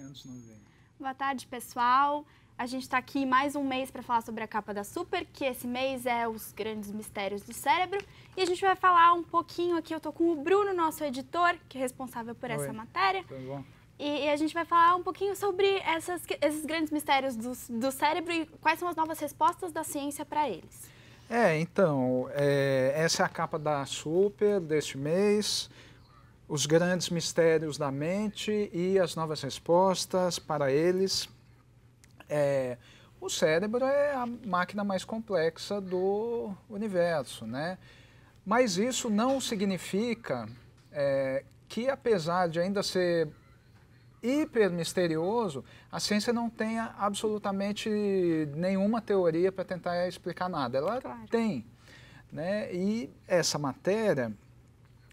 anos 90. Boa tarde, pessoal. A gente está aqui mais um mês para falar sobre a capa da Super, que esse mês é os grandes mistérios do cérebro. E a gente vai falar um pouquinho aqui. Eu estou com o Bruno, nosso editor, que é responsável por Oi. essa matéria. Tudo bom? E, e, a gente vai falar um pouquinho sobre essas, esses grandes mistérios do, do cérebro e quais são as novas respostas da ciência para eles. É, então, é, essa é a capa da Super deste mês os grandes mistérios da mente e as novas respostas para eles. É, o cérebro é a máquina mais complexa do universo, né? Mas isso não significa é, que, apesar de ainda ser hiper misterioso, a ciência não tenha absolutamente nenhuma teoria para tentar explicar nada. Ela claro. tem. Né? E essa matéria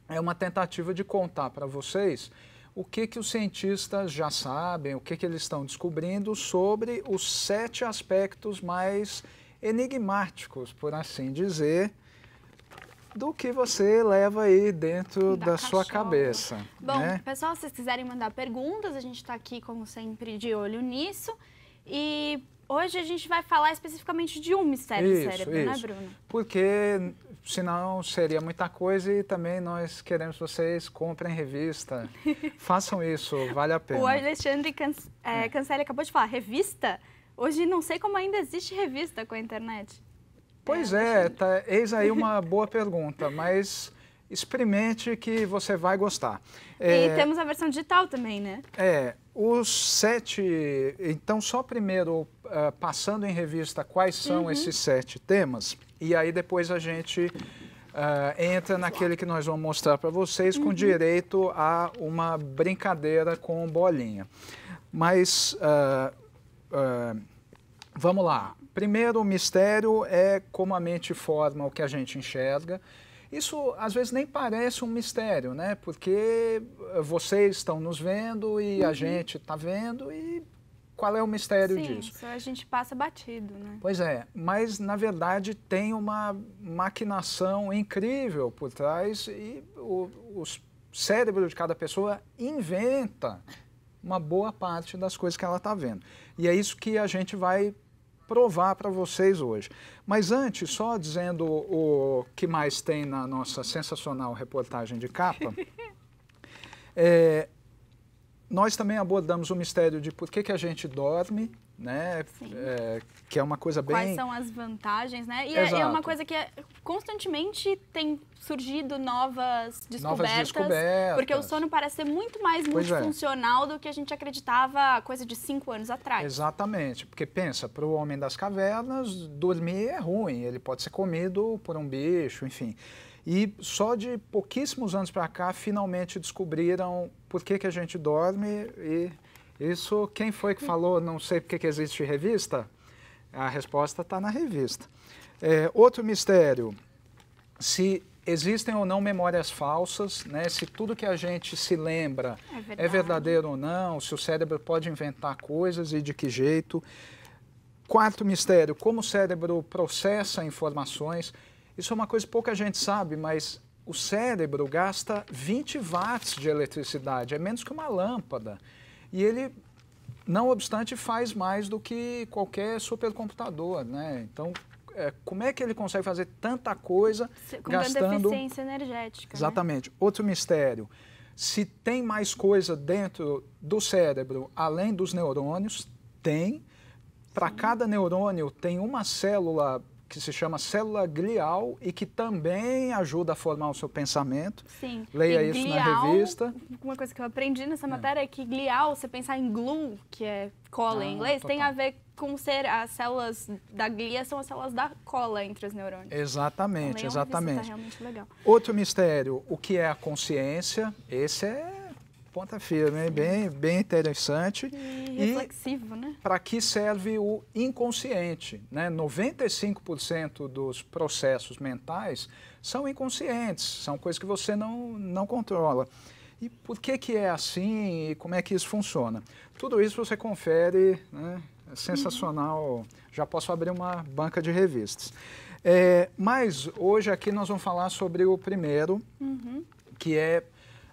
é uma tentativa de contar para vocês o que, que os cientistas já sabem, o que, que eles estão descobrindo sobre os sete aspectos mais enigmáticos, por assim dizer, do que você leva aí dentro da, da sua cabeça. Bom, né? pessoal, se vocês quiserem mandar perguntas, a gente está aqui, como sempre, de olho nisso. E Hoje a gente vai falar especificamente de um mistério isso, cérebro, né, isso. né, Bruno? Porque senão seria muita coisa e também nós queremos que vocês comprem revista. Façam isso, vale a pena. O Alexandre Can é, Cancelli acabou de falar, revista? Hoje não sei como ainda existe revista com a internet. Pois é, é tá, eis aí uma boa pergunta, mas experimente que você vai gostar. É, e temos a versão digital também, né? É, os sete. Então, só primeiro uh, passando em revista quais são uhum. esses sete temas e aí depois a gente uh, entra naquele que nós vamos mostrar para vocês uhum. com direito a uma brincadeira com bolinha. Mas uh, vamos lá. Primeiro, o mistério é como a mente forma o que a gente enxerga. Isso às vezes nem parece um mistério, né? Porque vocês estão nos vendo e uhum. a gente está vendo e qual é o mistério Sim, disso? Isso a gente passa batido, né? Pois é, mas na verdade tem uma maquinação incrível por trás e o, o cérebro de cada pessoa inventa uma boa parte das coisas que ela está vendo. E é isso que a gente vai provar para vocês hoje. Mas antes, só dizendo o que mais tem na nossa sensacional reportagem de capa. É, nós também abordamos o mistério de por que, que a gente dorme, né? É, que é uma coisa bem. Quais são as vantagens, né? E é, é, uma coisa que é, constantemente tem surgido novas descobertas, novas descobertas. Porque o sono parece ser muito mais pois é. multifuncional é. do que a gente acreditava coisa de cinco anos atrás. Exatamente. Porque pensa, para o homem das cavernas, dormir é ruim. Ele pode ser comido por um bicho, enfim. E só de pouquíssimos anos para cá, finalmente descobriram por que, que a gente dorme e isso quem foi que falou não sei por que existe revista? A resposta está na revista. É, outro mistério, se existem ou não memórias falsas, né? se tudo que a gente se lembra é verdadeiro. é verdadeiro ou não, se o cérebro pode inventar coisas e de que jeito. Quarto mistério, como o cérebro processa informações. Isso é uma coisa que pouca gente sabe, mas o cérebro gasta 20 watts de eletricidade, é menos que uma lâmpada. E ele, não obstante, faz mais do que qualquer supercomputador, né? Então, é, como é que ele consegue fazer tanta coisa Com gastando... deficiência energética, né? Exatamente. Né? Outro mistério. Se tem mais coisa dentro do cérebro, além dos neurônios, tem. Para cada neurônio tem uma célula que se chama célula glial e que também ajuda a formar o seu pensamento. Sim. Leia e isso glial, na revista. Uma coisa que eu aprendi nessa é. matéria é, é que glial, você pensar em glue, que é cola ah, em inglês, total. tem a ver com ser as células da glia são as células da cola entre os neurônios. Exatamente, é tá exatamente. Outro mistério, o que é a consciência? Esse é ponta firme, hein? Né? bem, bem interessante. E, e reflexivo, né? Para que serve o inconsciente? Né? 95% dos processos mentais são inconscientes, são coisas que você não, não controla. E por que, que é assim e como é que isso funciona? Tudo isso você confere, né? é uhum. sensacional. Uhum. Já posso abrir uma banca de revistas. É, mas hoje aqui nós vamos falar sobre o primeiro, uhum. que é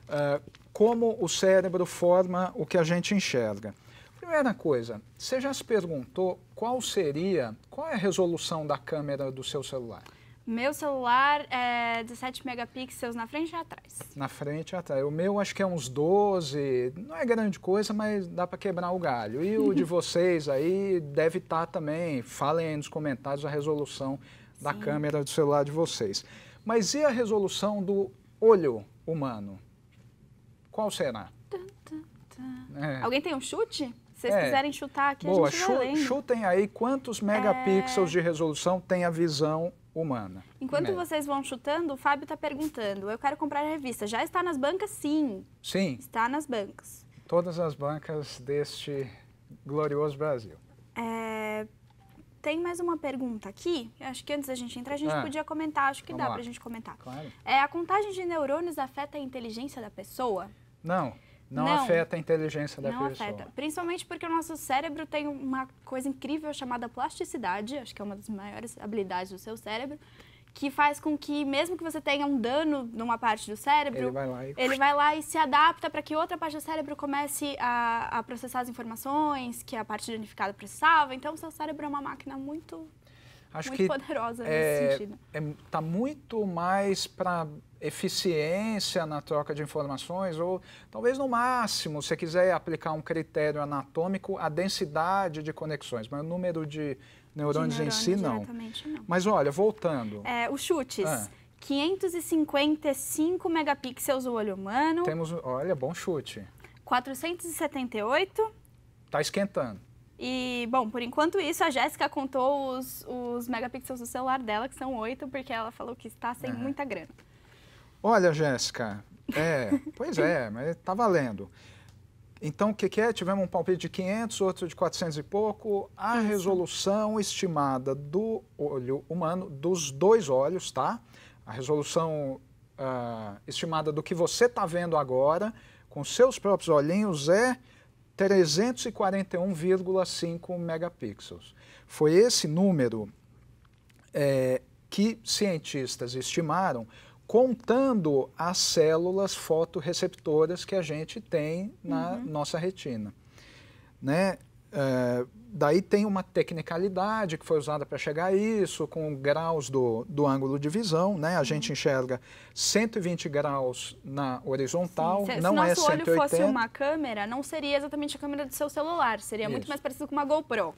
uh, como o cérebro forma o que a gente enxerga. Primeira coisa, você já se perguntou qual seria, qual é a resolução da câmera do seu celular? Meu celular é 17 megapixels na frente e atrás. Na frente e atrás. O meu acho que é uns 12, não é grande coisa, mas dá para quebrar o galho. E o de vocês aí deve estar tá também. Falem aí nos comentários a resolução da Sim. câmera do celular de vocês. Mas e a resolução do olho humano? Qual será? É. Alguém tem um chute? Se vocês é. quiserem chutar aqui, Boa, a gente vai chutem aí quantos é. megapixels é... de resolução tem a visão humana. Enquanto vocês vão chutando, o Fábio está perguntando, eu quero comprar a revista. Já está nas bancas? Sim. Sim. Está nas bancas. Todas as bancas deste glorioso Brasil. É... Tem mais uma pergunta aqui. Acho que antes da gente entrar, a gente ah, podia comentar. Acho que dá para a gente comentar. Claro. É, a contagem de neurônios afeta a inteligência da pessoa? Não. Não, não, afeta a inteligência da não pessoa. Não afeta. Principalmente porque o nosso cérebro tem uma coisa incrível chamada plasticidade, acho que é uma das maiores habilidades do seu cérebro, que faz com que, mesmo que você tenha um dano numa parte do cérebro, ele vai lá e, ele vai lá e se adapta para que outra parte do cérebro comece a, a, processar as informações que a parte danificada processava. Então, o seu cérebro é uma máquina muito, acho muito poderosa é, nesse sentido. Está é, tá muito mais para eficiência na troca de informações, ou talvez no máximo, se quiser aplicar um critério anatômico, a densidade de conexões, mas o número de neurônios, de neurônios em si, não. não. Mas olha, voltando. É, os chutes. 555 ah. megapixels o olho humano. Temos, olha, bom chute. 478. Tá esquentando. E, bom, por enquanto isso, a Jéssica contou os, os megapixels do celular dela, que são oito, porque ela falou que está sem é. muita grana. Olha, Jéssica, é, pois é, mas tá valendo. Então, o que, que, é? Tivemos um palpite de 500, outro de 400 e pouco. A Isso. resolução estimada do olho humano, dos dois olhos, tá? A resolução uh, estimada do que você está vendo agora, com seus próprios olhinhos, é 341,5 megapixels. Foi esse número é, que cientistas estimaram contando as células fotoreceptoras que a gente tem na uhum. nossa retina. Né? Eh, daí tem uma tecnicalidade que foi usada para chegar a isso, com graus do, do ângulo de visão, né? A gente uhum. enxerga 120 graus na horizontal, se, não se é nosso é 180. Se olho fosse uma câmera, não seria exatamente a câmera do seu celular, seria isso. muito mais parecido com uma GoPro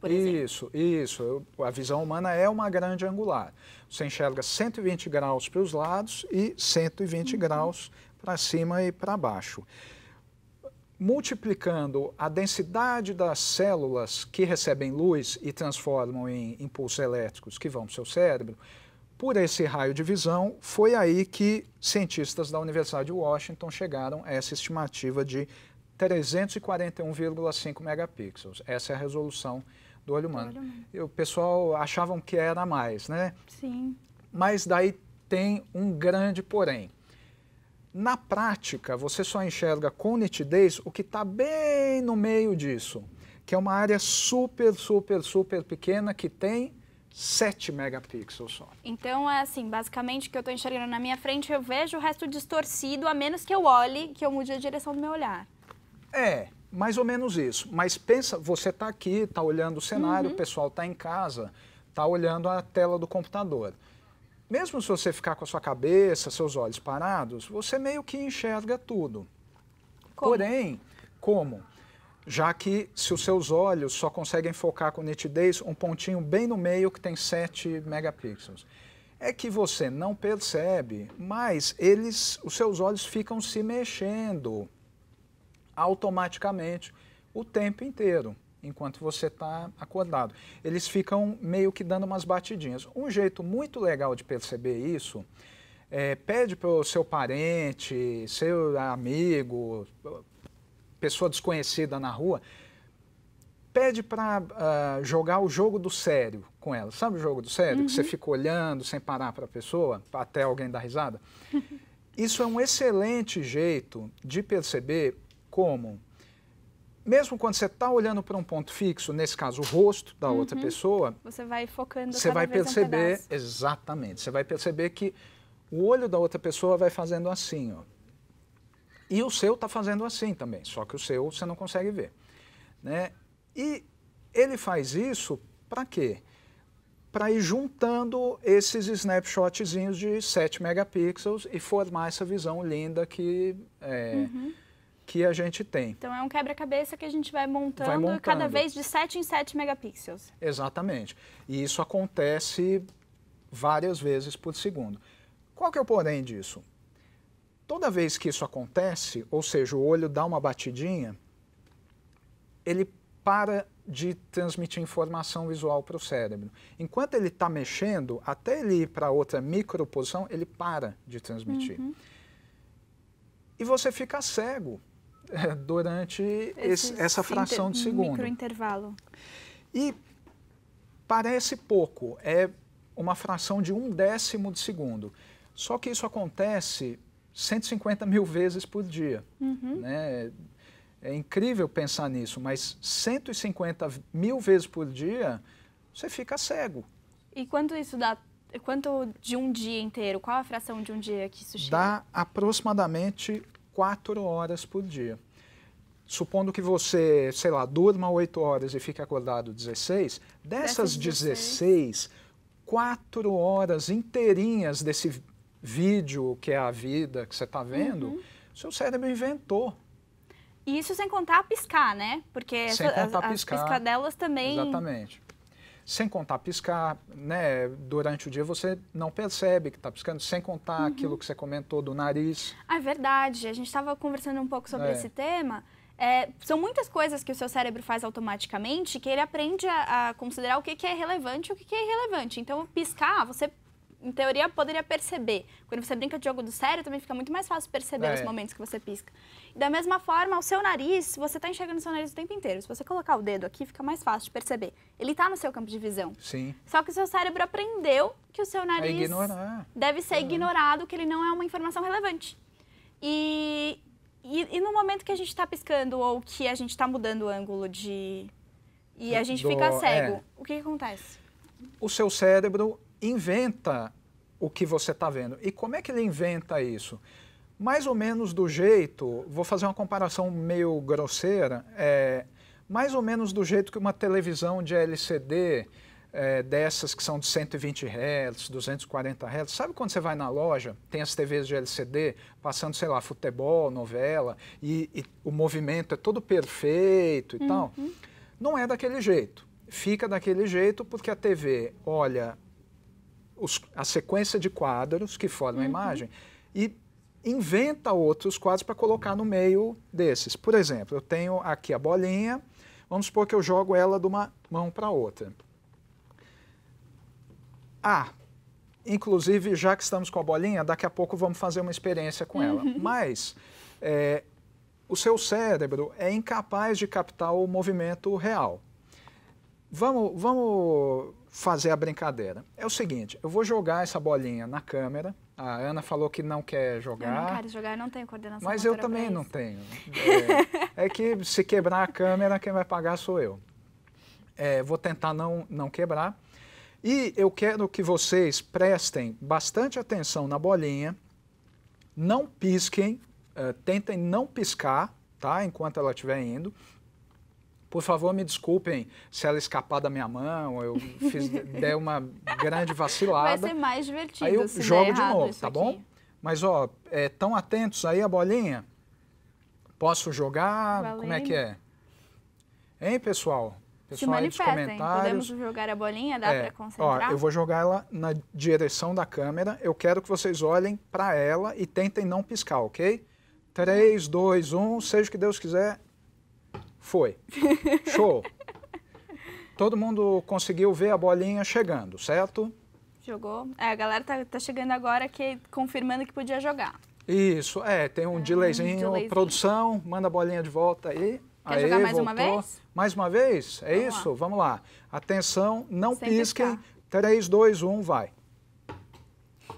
por exemplo. Isso, isso. A visão humana é uma grande angular. Você enxerga 120 graus para os lados e 120 uhum. graus para cima e para baixo. Multiplicando a densidade das células que recebem luz e transformam em impulsos elétricos que vão para o seu cérebro, por esse raio de visão, foi aí que cientistas da Universidade de Washington chegaram a essa estimativa de 341,5 megapixels. Essa é a resolução do olho humano. Do olho humano. E o pessoal achavam que era mais, né? Sim. Mas daí tem um grande porém. Na prática, você só enxerga com nitidez o que está bem no meio disso, que é uma área super, super, super pequena que tem 7 megapixels só. Então é assim, basicamente o que eu estou enxergando na minha frente, eu vejo o resto distorcido, a menos que eu olhe, que eu mude a direção do meu olhar. É, mais ou menos isso. Mas pensa, você está aqui, está olhando o cenário, uhum. o pessoal está em casa, está olhando a tela do computador. Mesmo se você ficar com a sua cabeça, seus olhos parados, você meio que enxerga tudo. Como? Porém, como? Já que se os seus olhos só conseguem focar com nitidez um pontinho bem no meio que tem 7 megapixels é que você não percebe, mas eles, os seus olhos ficam se mexendo automaticamente o tempo inteiro, enquanto você está acordado. Eles ficam meio que dando umas batidinhas. Um jeito muito legal de perceber isso é, pede para o seu parente, seu amigo, pessoa desconhecida na rua, pede para uh, ah, jogar o jogo do sério com ela. Sabe o jogo do sério? Uhum. Que você uhum. fica olhando sem parar para a pessoa, até alguém dar risada? Isso é um excelente jeito de perceber como, mesmo quando você está olhando para um ponto fixo, nesse caso o rosto da uhum. outra pessoa, você vai focando. Você vai perceber um exatamente. Você vai perceber que o olho da outra pessoa vai fazendo assim, ó. E o seu está fazendo assim também, só que o seu você não consegue ver, né? E ele faz isso para quê? para ir juntando esses snapshotzinhos de 7 megapixels e formar essa visão linda que é, uhum que a gente tem. Então é um quebra-cabeça que a gente vai montando, vai montando, cada vez de 7 em 7 megapixels. Exatamente. E isso acontece várias vezes por segundo. Qual que é o porém disso? Toda vez que isso acontece, ou seja, o olho dá uma batidinha, ele para de transmitir informação visual para o cérebro. Enquanto ele está mexendo, até ele ir para outra microposição, ele para de transmitir. Uhum. E você fica cego é, durante esse, essa fração inter, de segundo. Microintervalo. E parece pouco, é uma fração de um décimo de segundo. Só que isso acontece 150 mil vezes por dia. Uhum. Né? É incrível pensar nisso, mas 150 mil vezes por dia você fica cego. E quanto isso dá? Quanto de um dia inteiro? Qual a fração de um dia que isso chega? Dá aproximadamente quatro horas por dia. Supondo que você, sei lá, durma 8 horas e fique acordado 16, dessas 16, 4 horas inteirinhas desse vídeo que é a vida que você está vendo, uhum. seu cérebro inventou. E isso sem contar piscar, né? Porque sem essa, contar piscar. as piscadelas também. Exatamente sem contar piscar, né? Durante o dia você não percebe que está piscando, sem contar uhum. aquilo que você comentou do nariz. Ah, é verdade. A gente estava conversando um pouco sobre é. esse tema. É, são muitas coisas que o seu cérebro faz automaticamente que ele aprende a, a considerar o que, que é relevante e o que, que é irrelevante. Então, piscar, você em teoria, poderia perceber. Quando você brinca de jogo do sério, também fica muito mais fácil perceber é. os momentos que você pisca. Da mesma forma, o seu nariz, você está enxergando o seu nariz o tempo inteiro. Se você colocar o dedo aqui, fica mais fácil de perceber. Ele está no seu campo de visão. Sim. Só que o seu cérebro aprendeu que o seu é nariz é deve ser é. ignorado, que ele não é uma informação relevante. E, e, e no momento que a gente está piscando ou que a gente está mudando o ângulo de... E a gente do, fica é. cego, o que, que acontece? O seu cérebro inventa o que você está vendo. E como é que ele inventa isso? Mais ou menos do jeito, vou fazer uma comparação meio grosseira, é, mais ou menos do jeito que uma televisão de LCD, é, dessas que são de 120 Hz, 240 Hz, sabe quando você vai na loja, tem as TVs de LCD, passando, sei lá, futebol, novela, e, e o movimento é todo perfeito e uhum. tal? Não é daquele jeito. Fica daquele jeito porque a TV olha os, a sequência de quadros que formam uhum. a imagem e inventa outros quadros para colocar no meio desses. Por exemplo, eu tenho aqui a bolinha, vamos supor que eu jogo ela de uma mão para outra. Ah, inclusive, já que estamos com a bolinha, daqui a pouco vamos fazer uma experiência com ela. Uhum. Mas é, o seu cérebro é incapaz de captar o movimento real. Vamos, vamos fazer a brincadeira. É o seguinte, eu vou jogar essa bolinha na câmera. A Ana falou que não quer jogar. Eu não quero jogar, eu não tenho coordenação Mas eu também não tenho. É, é, que se quebrar a câmera, quem vai pagar sou eu. É, vou tentar não, não quebrar. E eu quero que vocês prestem bastante atenção na bolinha. Não pisquem, uh, tentem não piscar, tá? Enquanto ela estiver indo. Por favor, me desculpem se ela escapar da minha mão, eu fiz, uma grande vacilada. Vai ser mais divertido. Aí eu jogo de novo, tá aqui. bom? Mas, ó, é, tão atentos aí a bolinha. Posso jogar? Valendo. Como é que é? Hein, pessoal? Pessoal Se aí comentários. Podemos jogar a bolinha? Dá é, para concentrar? Ó, eu vou jogar ela na direção da câmera. Eu quero que vocês olhem para ela e tentem não piscar, ok? 3, 2, 1, seja o que Deus quiser. Foi. Show. Todo mundo conseguiu ver a bolinha chegando, certo? Jogou. É, a galera tá, tá chegando agora que confirmando que podia jogar. Isso, é, tem um, é, delayzinho, um delayzinho. Produção, manda a bolinha de volta aí. Quer aí, jogar mais voltou. uma vez? Mais uma vez? É Vamos isso? Lá. Vamos lá. Atenção, não Sem pisquem. Piscar. 3, 2, 1, vai.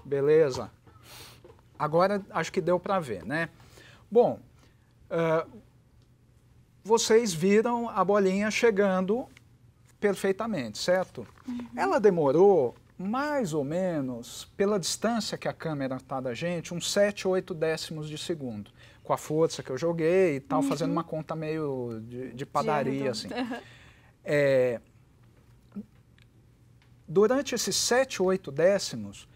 Beleza. Agora acho que deu para ver, né? Bom, uh, vocês viram a bolinha chegando perfeitamente, certo? Uhum. Ela demorou mais ou menos, pela distância que a câmera está da gente, uns 7, 8 décimos de segundo. Com a força que eu joguei e tal, uhum. fazendo uma conta meio de, de padaria, assim. É, durante esses 7, 8 décimos,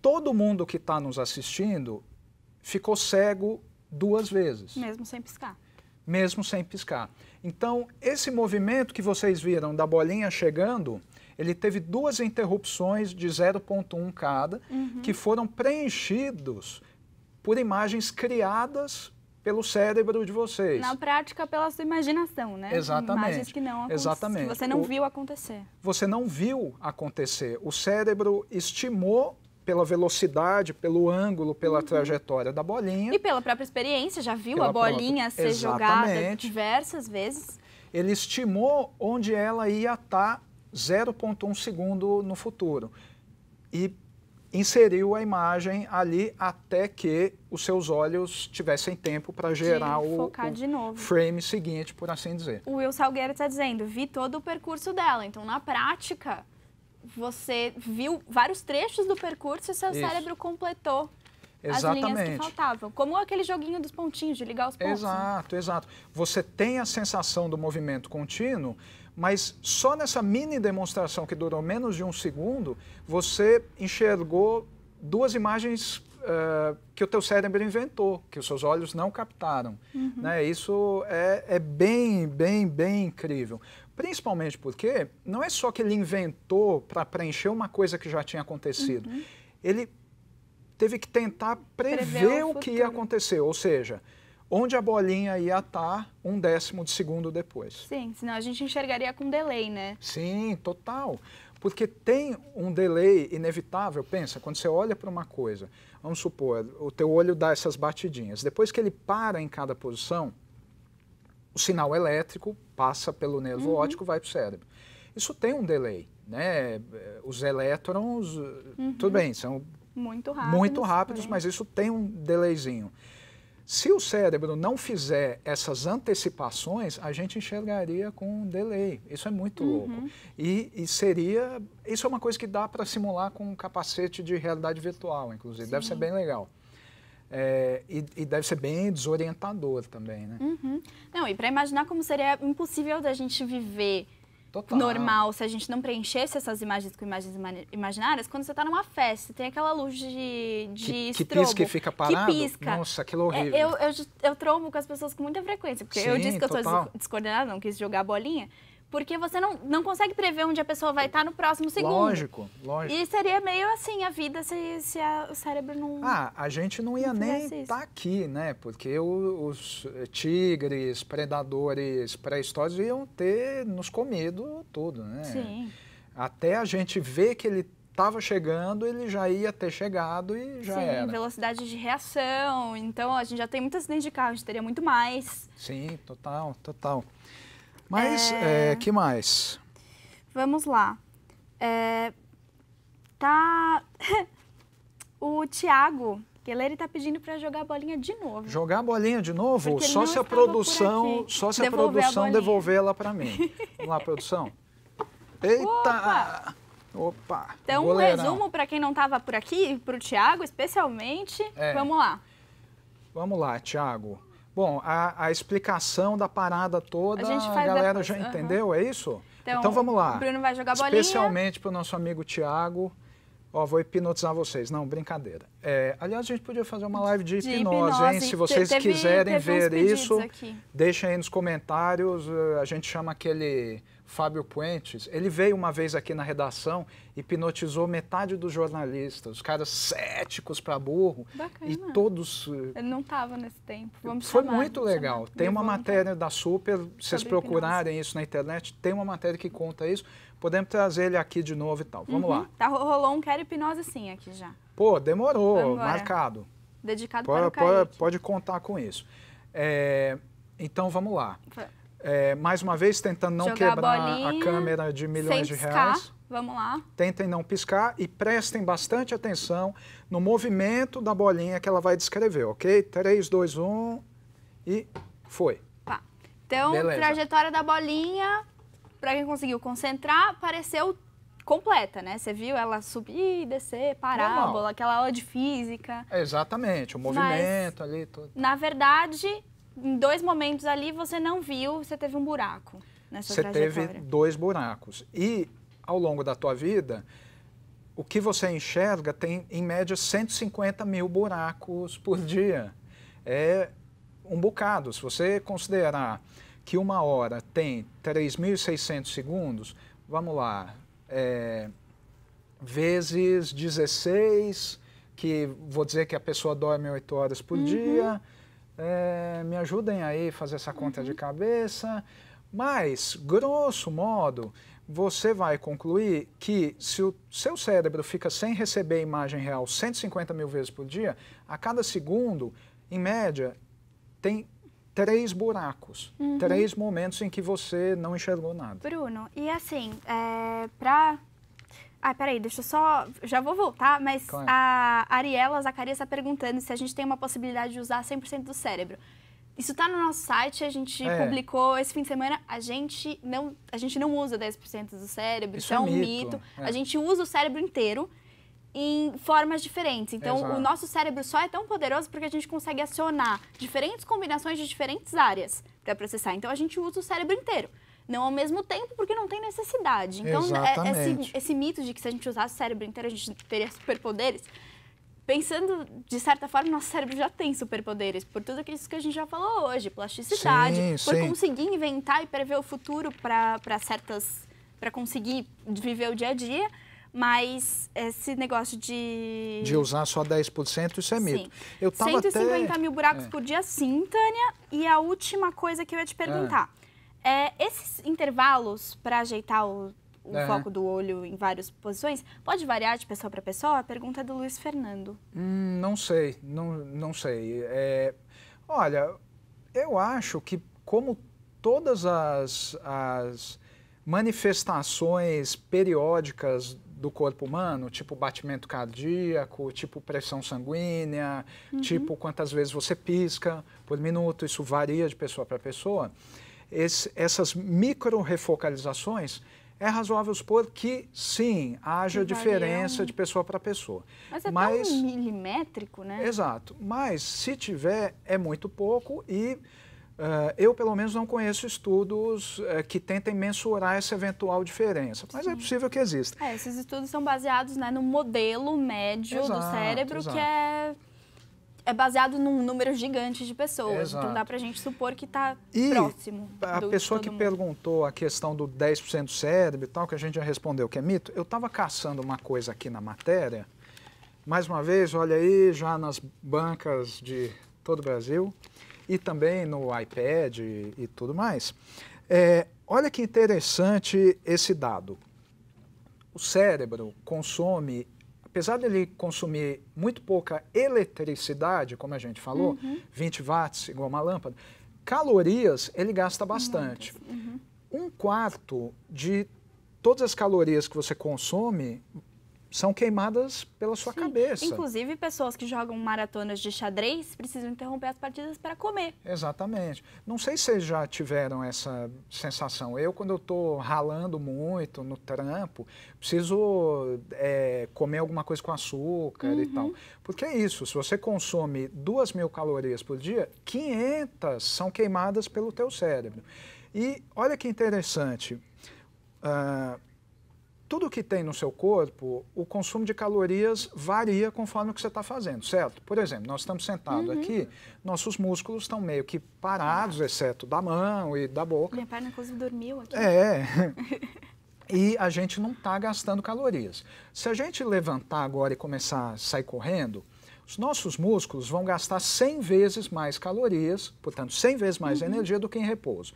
todo mundo que está nos assistindo ficou cego duas vezes. Mesmo sem piscar mesmo sem piscar. Então, esse movimento que vocês viram da bolinha chegando, ele teve duas interrupções de 0,1 cada, uhum. que foram preenchidos por imagens criadas pelo cérebro de vocês. Na prática, pela sua imaginação, né? Exatamente. Imagens que não Exatamente. Que você não o, viu acontecer. Você não viu acontecer. O cérebro estimou pela velocidade, pelo ângulo, pela uhum. trajetória da bolinha. E pela própria experiência, já viu a bolinha própria... ser Exatamente. jogada diversas vezes? Ele estimou onde ela ia tá estar 0,1 segundo no futuro. E inseriu a imagem ali até que os seus olhos tivessem tempo para gerar o, o frame seguinte, por assim dizer. O Will Salgueiro está dizendo, vi todo o percurso dela, então na prática você viu vários trechos do percurso e seu Isso. cérebro completou Exatamente. as linhas que faltavam. Como aquele joguinho dos pontinhos, de ligar os pontos. Né? Exato, né? exato. Você tem a sensação do movimento contínuo, mas só nessa mini demonstração que durou menos de um segundo, você enxergou duas imagens uh, que o teu cérebro inventou, que os seus olhos não captaram. Uhum. Né? Isso é, é bem, bem, bem incrível. Principalmente porque não é só que ele inventou para preencher uma coisa que já tinha acontecido. Uhum. Ele teve que tentar prever, prever o, o que ia acontecer, ou seja, onde a bolinha ia estar um décimo de segundo depois. Sim, senão a gente enxergaria com delay, né? Sim, total. Porque tem um delay inevitável, pensa, quando você olha para uma coisa, vamos supor, o teu olho dá essas batidinhas, depois que ele para em cada posição, o sinal elétrico passa pelo nervo uhum. óptico, vai para o cérebro. Isso tem um delay, né? Os elétrons, eh, uhum. tudo bem, são muito rápidos, muito rápidos mas isso tem um delayzinho. Se o cérebro não fizer essas antecipações, a gente enxergaria com um delay. Isso é muito uhum. louco. E, e, seria. Isso é uma coisa que dá para simular com um capacete de realidade virtual, inclusive. Sim. Deve ser bem legal. É, e, e, deve ser bem desorientador também, né? Uhum. Não, e para imaginar como seria impossível da gente viver Total. normal se a gente não preenchesse essas imagens com imagens imaginárias, quando você está numa festa, tem aquela luz de, de que, estrobo, que pisca e fica parado? Que pisca. Nossa, aquilo é, horrível. É, eu, eu, eu trombo com as pessoas com muita frequência, porque Sim, eu disse que total. eu sou descoordenada, não quis jogar bolinha. Porque você não, não consegue prever onde a pessoa vai estar no próximo segundo. Lógico, lógico. E seria meio assim a vida se, se a, o cérebro não. Ah, a gente não ia nem estar tá aqui, né? Porque os, os eh, tigres, predadores pré-históricos iam ter nos comido tudo, né? Sim. Até a gente ver que ele estava chegando, ele já ia ter chegado e já Sim, era. Sim, velocidade de reação. Então, a gente já tem muito acidente de carro, a gente teria muito mais. Sim, total, total. Mas, é... é que mais? Vamos lá. É... Tá... o Thiago ele está pedindo para jogar a bolinha de novo. Jogar a bolinha de novo? Porque só se a produção, só se devolver a produção a devolver ela para mim. Vamos lá, produção. Eita! Opa! Opa. Então, Goleirão. um resumo para quem não estava por aqui, para o Thiago especialmente. É. Vamos lá. Vamos lá, Thiago. Bom, a, a explicação da parada toda, a, a galera já uhum. entendeu, é isso? Então, então, vamos lá. O Bruno vai jogar bolinha. Especialmente para o nosso amigo Tiago. Ó, vou hipnotizar vocês. Não, brincadeira. É, aliás, a gente podia fazer uma live de, de hipnose, hein? Se vocês teve, quiserem teve ver isso, aqui. deixem aí nos comentários. A gente chama aquele Fábio Puentes, ele veio uma vez aqui na redação, e hipnotizou metade dos jornalistas, os caras céticos para burro. Bacana. E todos. Eh, ele não estava nesse tempo. Vamos Foi chamar, muito vamos legal. Chamar. Tem uma matéria da Super, se vocês procurarem hipnose. isso na internet, tem uma matéria que conta isso. Podemos trazer ele aqui de novo e tal. Vamos uhum. lá. Tá, rolou um quero hipnose sim aqui já. Pô, demorou, marcado. Dedicado para o Kaique. Pode, pode contar com isso. É, então vamos lá. Foi. É, mais uma vez, tentando não Jogar quebrar a, a, câmera de milhões de reais. Vamos lá. Tentem não piscar e prestem bastante atenção no movimento da bolinha que ela vai descrever, ok? 3, 2, 1 e foi. Tá. Então, Beleza. trajetória da bolinha, para quem conseguiu concentrar, pareceu completa, né? Você viu ela subir, descer, parábola, Normal. aquela aula de física. Exatamente, o movimento Mas, ali, tudo. Na verdade, em dois momentos ali você não viu, você teve um buraco nessa você trajetória. Você teve dois buracos. E ao longo da tua vida, o que você enxerga tem, em média, 150 mil buracos por dia. É um bocado. Se você considerar que uma hora tem 3.600 segundos, vamos lá, é, vezes 16, que vou dizer que a pessoa dorme 8 horas por uhum. dia, é, me ajudem aí a fazer essa conta uhum. de cabeça. Mas, grosso modo, você vai concluir que se o seu cérebro fica sem receber imagem real 150 mil vezes por dia, a cada segundo, em média, tem três buracos, uhum. três momentos em que você não enxergou nada. Bruno, e assim, é, para ah, peraí, deixa eu só. Já vou voltar, mas claro. a Ariela Zacarias está perguntando se a gente tem uma possibilidade de usar 100% do cérebro. Isso está no nosso site, a gente é. publicou esse fim de semana. A gente não, a gente não usa 10% do cérebro, isso, isso é, é um mito. mito. É. A gente usa o cérebro inteiro em formas diferentes. Então, Exato. o nosso cérebro só é tão poderoso porque a gente consegue acionar diferentes combinações de diferentes áreas para processar. Então, a gente usa o cérebro inteiro não ao mesmo tempo, porque não tem necessidade. Então, é, é esse, esse, mito de que se a gente usasse o cérebro inteiro, a gente teria superpoderes. Pensando, de certa forma, nosso cérebro já tem superpoderes, por tudo isso que a gente já falou hoje, plasticidade, sim, por sim. conseguir inventar e prever o futuro para certas. para conseguir viver o dia a dia. Mas esse negócio de. De usar só 10%, isso é sim. mito. Eu tava 150 até... mil buracos é. por dia, sim, Tânia. E a última coisa que eu ia te perguntar. É é, esses intervalos para ajeitar o, o foco do olho em várias posições pode variar de pessoa para pessoa? A pergunta é do Luiz Fernando. Hum, não sei, não, não sei. É, olha, eu acho que como todas as, as manifestações periódicas do corpo humano, tipo batimento cardíaco, tipo pressão sanguínea, uhum. tipo quantas vezes você pisca por minuto, isso varia de pessoa para pessoa esse, essas micro-refocalizações é razoável supor que sim, haja que diferença de pessoa para pessoa. Mas é Mas, tão milimétrico, né? Exato. Mas se tiver, é muito pouco e Uh, eu, pelo menos, não conheço estudos uh, que tentem mensurar essa eventual diferença, mas é Sim. é possível que exista. É, esses estudos são baseados né, no modelo médio exato, do cérebro, exato. que é é baseado num número gigante de pessoas. Então, Exato. Então dá para a gente supor que está próximo. A do, pessoa que mundo. perguntou a questão do 10% do cérebro e tal, que a gente já respondeu que é mito, eu estava caçando uma coisa aqui na matéria. Mais uma vez, olha aí, já nas bancas de todo o Brasil e também no iPad e, e tudo mais. É, olha que interessante esse dado. O cérebro consome apesar dele consumir muito pouca eletricidade, como a gente falou, uhum. 20 watts igual uma lâmpada, calorias ele gasta bastante. Uhum. Um quarto de todas as calorias que você consome são queimadas pela sua Sim. cabeça. Inclusive, pessoas que jogam maratonas de xadrez precisam interromper as partidas para comer. Exatamente. Não sei se vocês já tiveram essa sensação. Eu, quando eu estou ralando muito no trampo, preciso é, comer alguma coisa com açúcar uhum. e tal. Porque é isso, se você consome 2 mil calorias por dia, 500 são queimadas pelo teu cérebro. E olha que interessante, uh, tudo que tem no seu corpo, o consumo de calorias varia conforme o que você está fazendo, certo? Por exemplo, nós estamos sentados uhum. aqui, nossos músculos estão meio que parados, exceto da mão e da boca. Minha perna inclusive dormiu aqui. É. e a gente não está gastando calorias. Se a gente levantar agora e começar a sair correndo, os nossos músculos vão gastar 100 vezes mais calorias, portanto, 100 vezes mais uhum. energia do que em repouso.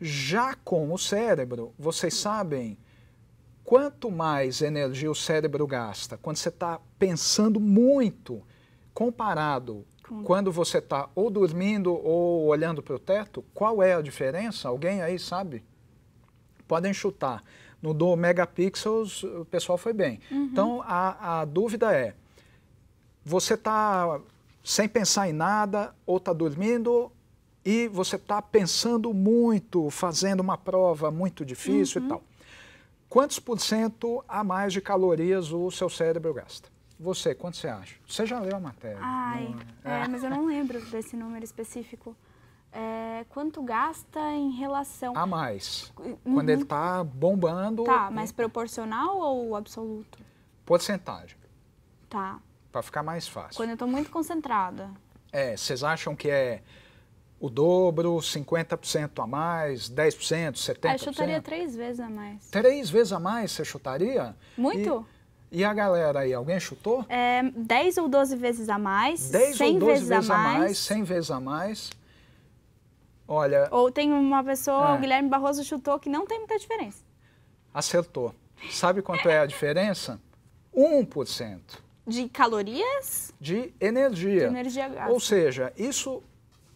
Já com o cérebro, vocês sabem quanto mais energia o cérebro gasta quando você está pensando muito, comparado Com... quando você está ou dormindo ou olhando para o teto, qual é a diferença? Alguém aí sabe? Podem chutar. No do megapixels, o pessoal foi bem. Uhum. Então, a, a dúvida é, você está sem pensar em nada ou está dormindo e você está pensando muito, fazendo uma prova muito difícil uhum. e tal quantos por cento a mais de calorias o seu cérebro gasta? Você, quanto você acha? Você já leu a matéria? Ai, não... É, é, mas eu não lembro desse número específico. É, quanto gasta em relação a mais? Uhum. Quando ele está bombando? Tá, mas proporcional ou absoluto? Porcentagem. Tá. Para ficar mais fácil. Quando eu estou muito concentrada. É, vocês acham que é o dobro, 50% a mais, 10%, 70%. Ah, eu chutaria três vezes a mais. Três vezes a mais você chutaria? Muito? E, e a galera aí, alguém chutou? É, 10 ou 12 vezes a mais, 10 100 ou 12 vezes, vezes a mais. mais. 100 vezes a mais. Olha... Ou tem uma pessoa, é. o Guilherme Barroso chutou, que não tem muita diferença. Acertou. Sabe quanto é a diferença? 1%. De calorias? De energia. De energia gasta. Ou seja, isso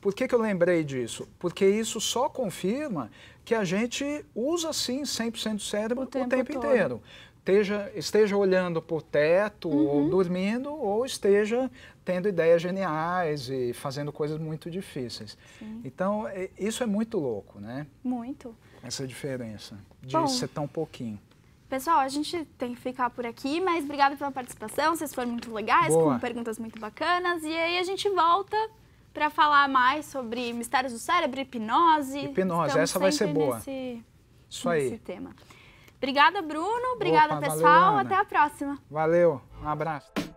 por que, que eu lembrei disso? Porque isso só confirma que a gente usa, sim, 100% do cérebro o tempo, o tempo inteiro. Esteja, esteja olhando para o teto, uhum. ou dormindo, ou esteja tendo ideias geniais e fazendo coisas muito difíceis. Sim. Então, é, isso é muito louco, né? Muito. Essa diferença de Bom. ser tão pouquinho. Pessoal, a gente tem que ficar por aqui, mas obrigada pela participação, vocês foram muito legais, Boa. com perguntas muito bacanas. E aí a gente volta para falar mais sobre mistérios do cérebro, hipnose. Hipnose, Estamos essa vai ser boa. Nesse, Isso aí. tema. Obrigada, Bruno. Obrigada, Opa, pessoal. Valeu, Até a próxima. Valeu, um abraço.